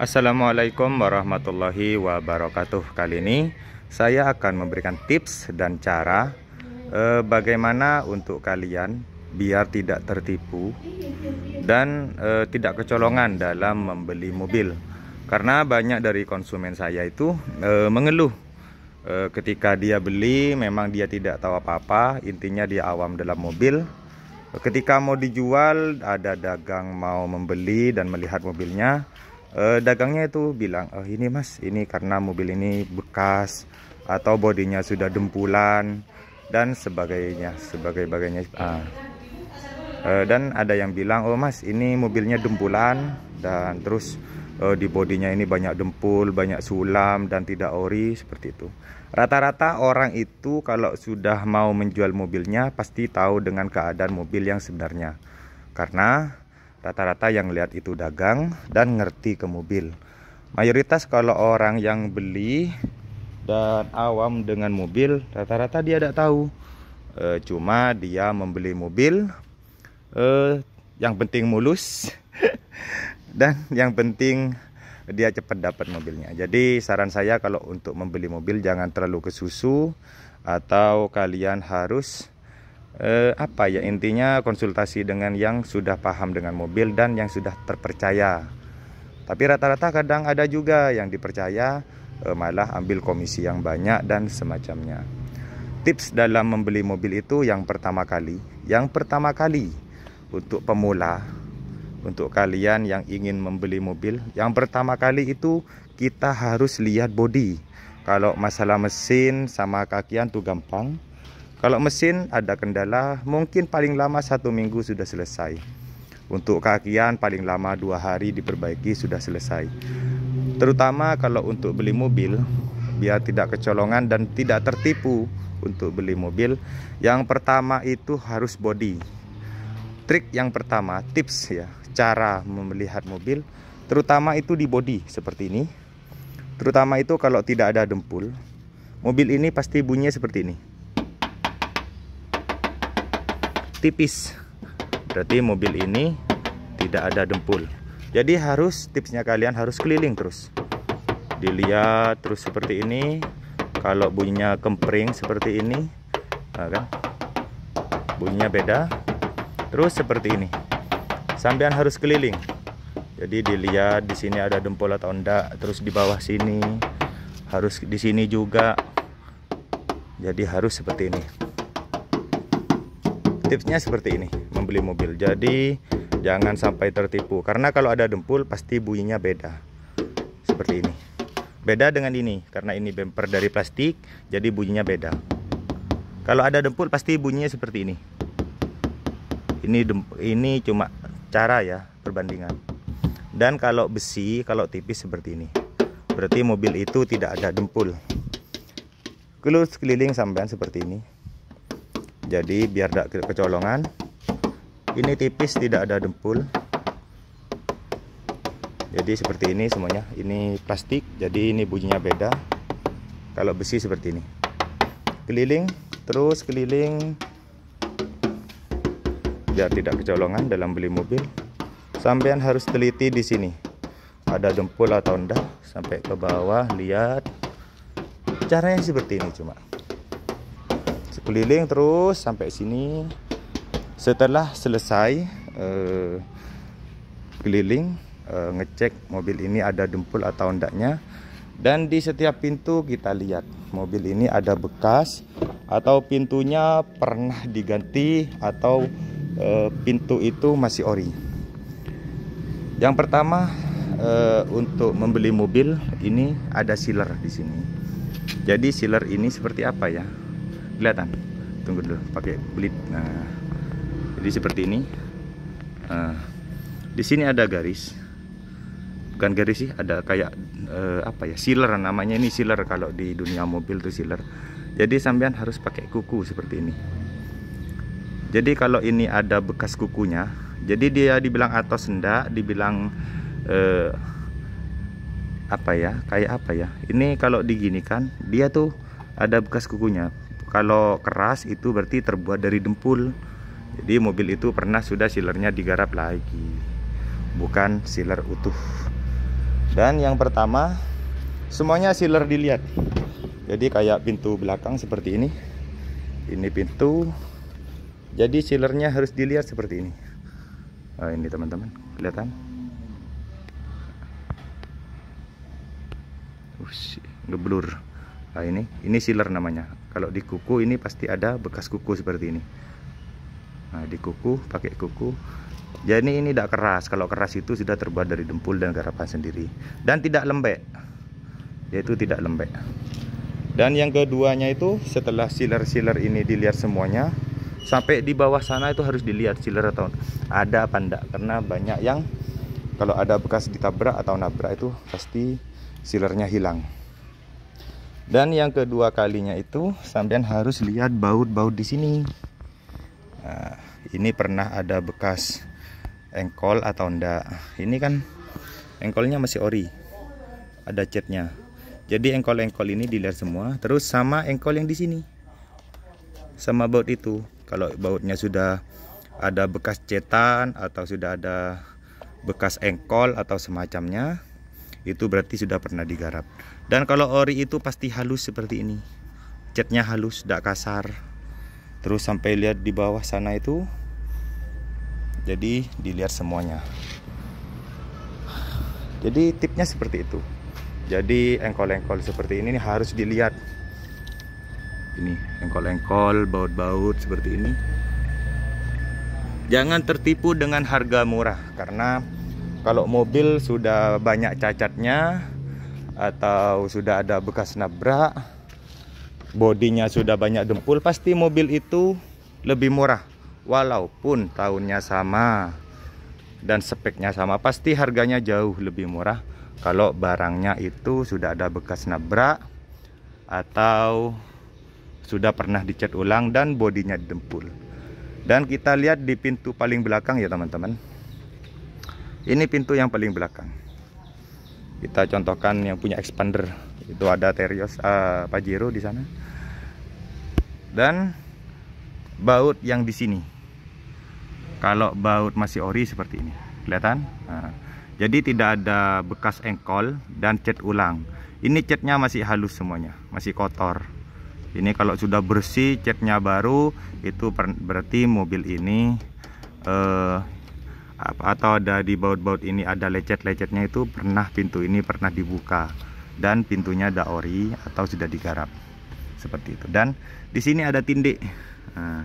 Assalamualaikum warahmatullahi wabarakatuh Kali ini saya akan memberikan tips dan cara eh, Bagaimana untuk kalian biar tidak tertipu Dan eh, tidak kecolongan dalam membeli mobil Karena banyak dari konsumen saya itu eh, mengeluh eh, Ketika dia beli memang dia tidak tahu apa-apa Intinya dia awam dalam mobil Ketika mau dijual, ada dagang mau membeli dan melihat mobilnya, eh, dagangnya itu bilang oh, ini mas ini karena mobil ini bekas atau bodinya sudah dempulan dan sebagainya sebagai bagainya ah. eh, dan ada yang bilang oh mas ini mobilnya dempulan dan terus eh, di bodinya ini banyak dempul banyak sulam dan tidak ori seperti itu rata-rata orang itu kalau sudah mau menjual mobilnya pasti tahu dengan keadaan mobil yang sebenarnya karena rata-rata yang lihat itu dagang dan ngerti ke mobil mayoritas kalau orang yang beli dan awam dengan mobil rata-rata dia tidak tahu e, cuma dia membeli mobil e, yang penting mulus dan yang penting dia cepat dapat mobilnya. Jadi saran saya kalau untuk membeli mobil jangan terlalu ke atau kalian harus eh, apa ya intinya konsultasi dengan yang sudah paham dengan mobil dan yang sudah terpercaya. Tapi rata-rata kadang ada juga yang dipercaya eh, malah ambil komisi yang banyak dan semacamnya. Tips dalam membeli mobil itu yang pertama kali, yang pertama kali untuk pemula, untuk kalian yang ingin membeli mobil, yang pertama kali itu kita harus lihat bodi. Kalau masalah mesin sama kakian tuh gampang, kalau mesin ada kendala, mungkin paling lama satu minggu sudah selesai. Untuk kakian paling lama dua hari diperbaiki sudah selesai. Terutama kalau untuk beli mobil, biar tidak kecolongan dan tidak tertipu untuk beli mobil. Yang pertama itu harus body. Trik yang pertama, tips ya, cara melihat mobil, terutama itu di body seperti ini. Terutama itu kalau tidak ada dempul, mobil ini pasti bunyinya seperti ini. tipis berarti mobil ini tidak ada dempul jadi harus tipsnya kalian harus keliling terus dilihat terus seperti ini kalau bunyinya kempring seperti ini nah kan bunyinya beda terus seperti ini sampean harus keliling jadi dilihat di sini ada dempul atau enggak terus di bawah sini harus di sini juga jadi harus seperti ini tipsnya seperti ini membeli mobil jadi jangan sampai tertipu karena kalau ada dempul pasti bunyinya beda seperti ini beda dengan ini karena ini bumper dari plastik jadi bunyinya beda kalau ada dempul pasti bunyinya seperti ini ini ini cuma cara ya perbandingan dan kalau besi kalau tipis seperti ini berarti mobil itu tidak ada dempul kelus keliling sampean seperti ini jadi biar tidak kecolongan ini tipis tidak ada dempul jadi seperti ini semuanya ini plastik jadi ini bunyinya beda kalau besi seperti ini keliling terus keliling biar tidak kecolongan dalam beli mobil sampean harus teliti di sini ada dempul atau enggak sampai ke bawah lihat caranya seperti ini cuma keliling terus sampai sini. Setelah selesai uh, keliling uh, ngecek mobil ini ada dempul atau enggaknya dan di setiap pintu kita lihat mobil ini ada bekas atau pintunya pernah diganti atau uh, pintu itu masih ori. Yang pertama uh, untuk membeli mobil ini ada sealer di sini. Jadi sealer ini seperti apa ya? kelihatan ah. tunggu dulu pakai blit nah jadi seperti ini nah, di sini ada garis bukan garis sih ada kayak eh, apa ya sealer namanya ini sealer kalau di dunia mobil tuh sealer jadi sampean harus pakai kuku seperti ini jadi kalau ini ada bekas kukunya jadi dia dibilang atau sendak dibilang eh, apa ya kayak apa ya ini kalau diginikan dia tuh ada bekas kukunya kalau keras itu berarti terbuat dari dempul. Jadi mobil itu pernah sudah sealernya digarap lagi. Bukan sealer utuh. Dan yang pertama semuanya sealer dilihat. Jadi kayak pintu belakang seperti ini. Ini pintu. Jadi sealernya harus dilihat seperti ini. Nah, ini teman-teman, kelihatan? Ush, ngeblur nah, ini ini sealer namanya kalau di kuku ini pasti ada bekas kuku seperti ini nah di kuku pakai kuku jadi ya, ini tidak keras kalau keras itu sudah terbuat dari dempul dan garapan sendiri dan tidak lembek yaitu tidak lembek dan yang keduanya itu setelah sealer-sealer ini dilihat semuanya sampai di bawah sana itu harus dilihat sealer atau ada apa enggak karena banyak yang kalau ada bekas ditabrak atau nabrak itu pasti sealernya hilang dan yang kedua kalinya itu sampean harus lihat baut-baut di sini nah, ini pernah ada bekas engkol atau enggak ini kan engkolnya masih ori ada catnya jadi engkol-engkol ini dilihat semua terus sama engkol yang di sini sama baut itu kalau bautnya sudah ada bekas cetan atau sudah ada bekas engkol atau semacamnya itu berarti sudah pernah digarap dan kalau ori itu pasti halus seperti ini catnya halus tidak kasar terus sampai lihat di bawah sana itu jadi dilihat semuanya jadi tipnya seperti itu jadi engkol-engkol seperti ini harus dilihat ini engkol-engkol baut-baut seperti ini jangan tertipu dengan harga murah karena kalau mobil sudah banyak cacatnya atau sudah ada bekas nabrak bodinya sudah banyak dempul pasti mobil itu lebih murah walaupun tahunnya sama dan speknya sama pasti harganya jauh lebih murah kalau barangnya itu sudah ada bekas nabrak atau sudah pernah dicat ulang dan bodinya dempul dan kita lihat di pintu paling belakang ya teman-teman ini pintu yang paling belakang kita contohkan yang punya expander itu ada Terios uh, Pajero di sana dan baut yang di sini kalau baut masih ori seperti ini kelihatan nah, jadi tidak ada bekas engkol dan cat ulang ini catnya masih halus semuanya masih kotor ini kalau sudah bersih catnya baru itu berarti mobil ini uh, atau ada di baut-baut ini ada lecet-lecetnya itu pernah pintu ini pernah dibuka dan pintunya ada ori atau sudah digarap seperti itu dan di sini ada tindik nah,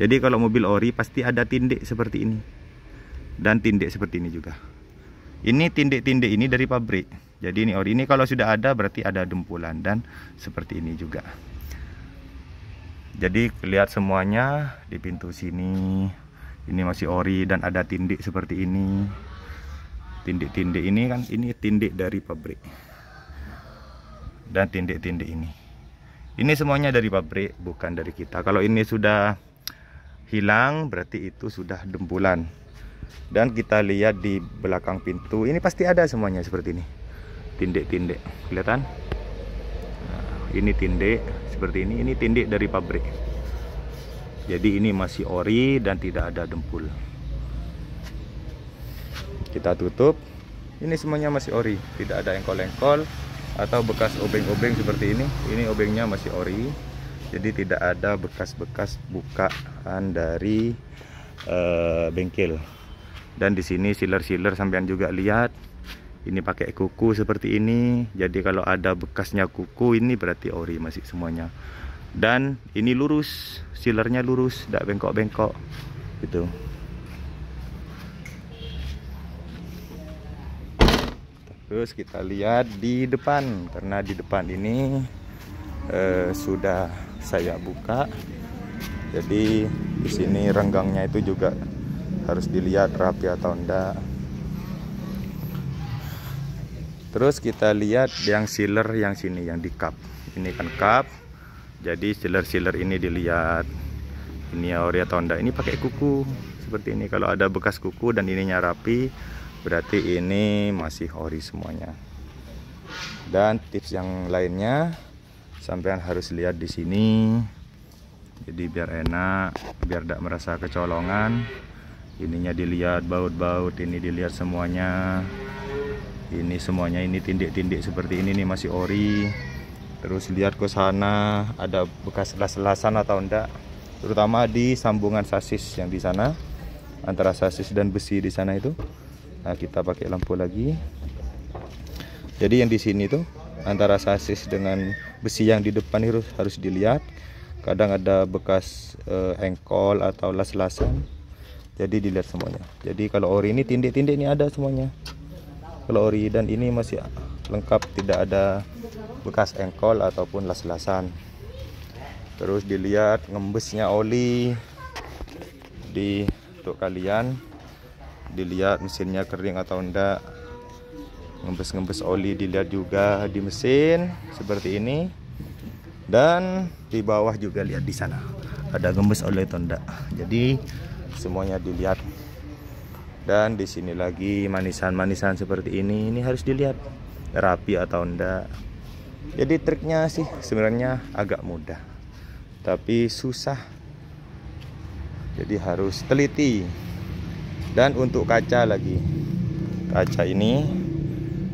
jadi kalau mobil ori pasti ada tindik seperti ini dan tindik seperti ini juga ini tindik-tindik ini dari pabrik jadi ini ori ini kalau sudah ada berarti ada dempulan dan seperti ini juga jadi lihat semuanya di pintu sini ini masih ori dan ada tindik seperti ini tindik-tindik ini kan ini tindik dari pabrik dan tindik-tindik ini ini semuanya dari pabrik bukan dari kita kalau ini sudah hilang berarti itu sudah dembulan dan kita lihat di belakang pintu ini pasti ada semuanya seperti ini tindik-tindik kelihatan nah, ini tindik seperti ini ini tindik dari pabrik jadi ini masih ori dan tidak ada dempul kita tutup ini semuanya masih ori tidak ada engkol-engkol atau bekas obeng-obeng seperti ini ini obengnya masih ori jadi tidak ada bekas-bekas bukaan dari uh, bengkel dan di sini sealer-sealer sampean juga lihat ini pakai kuku seperti ini jadi kalau ada bekasnya kuku ini berarti ori masih semuanya dan ini lurus sealernya lurus tidak bengkok-bengkok gitu terus kita lihat di depan karena di depan ini eh, sudah saya buka jadi di sini renggangnya itu juga harus dilihat rapi atau enggak terus kita lihat yang sealer yang sini yang di cup ini kan cup jadi siler-siler ini dilihat ini Aurea Tonda ini pakai kuku seperti ini kalau ada bekas kuku dan ininya rapi berarti ini masih ori semuanya dan tips yang lainnya sampean harus lihat di sini jadi biar enak biar tidak merasa kecolongan ininya dilihat baut-baut ini dilihat semuanya ini semuanya ini tindik-tindik seperti ini nih masih ori terus lihat ke sana ada bekas las-lasan atau enggak terutama di sambungan sasis yang di sana antara sasis dan besi di sana itu nah, kita pakai lampu lagi jadi yang di sini tuh antara sasis dengan besi yang di depan harus harus dilihat kadang ada bekas eh, engkol atau las-lasan jadi dilihat semuanya jadi kalau ori ini tindik-tindik ini ada semuanya kalau ori dan ini masih lengkap tidak ada bekas engkol ataupun las-lasan terus dilihat ngembesnya oli di untuk kalian dilihat mesinnya kering atau enggak ngembes-ngembes oli dilihat juga di mesin seperti ini dan di bawah juga lihat di sana ada ngembes oli atau enggak jadi semuanya dilihat dan di sini lagi manisan-manisan seperti ini ini harus dilihat rapi atau enggak jadi triknya sih sebenarnya agak mudah tapi susah jadi harus teliti dan untuk kaca lagi kaca ini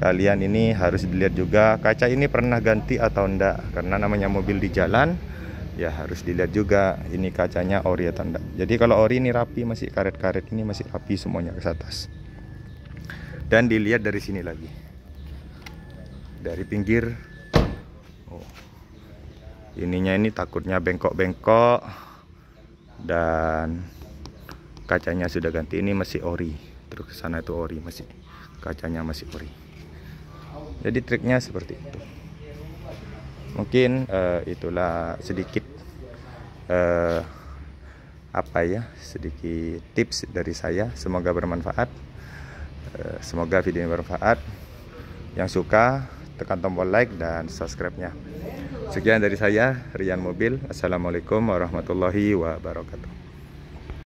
kalian ini harus dilihat juga kaca ini pernah ganti atau enggak karena namanya mobil di jalan ya harus dilihat juga ini kacanya ori atau enggak jadi kalau ori ini rapi masih karet-karet ini masih rapi semuanya ke atas dan dilihat dari sini lagi dari pinggir oh. ininya ini takutnya bengkok-bengkok dan kacanya sudah ganti ini masih ori terus ke sana itu ori masih kacanya masih ori jadi triknya seperti itu mungkin uh, itulah sedikit uh, apa ya sedikit tips dari saya semoga bermanfaat uh, semoga video ini bermanfaat yang suka tekan tombol like dan subscribe-nya. Sekian dari saya, Rian Mobil. Assalamualaikum warahmatullahi wabarakatuh.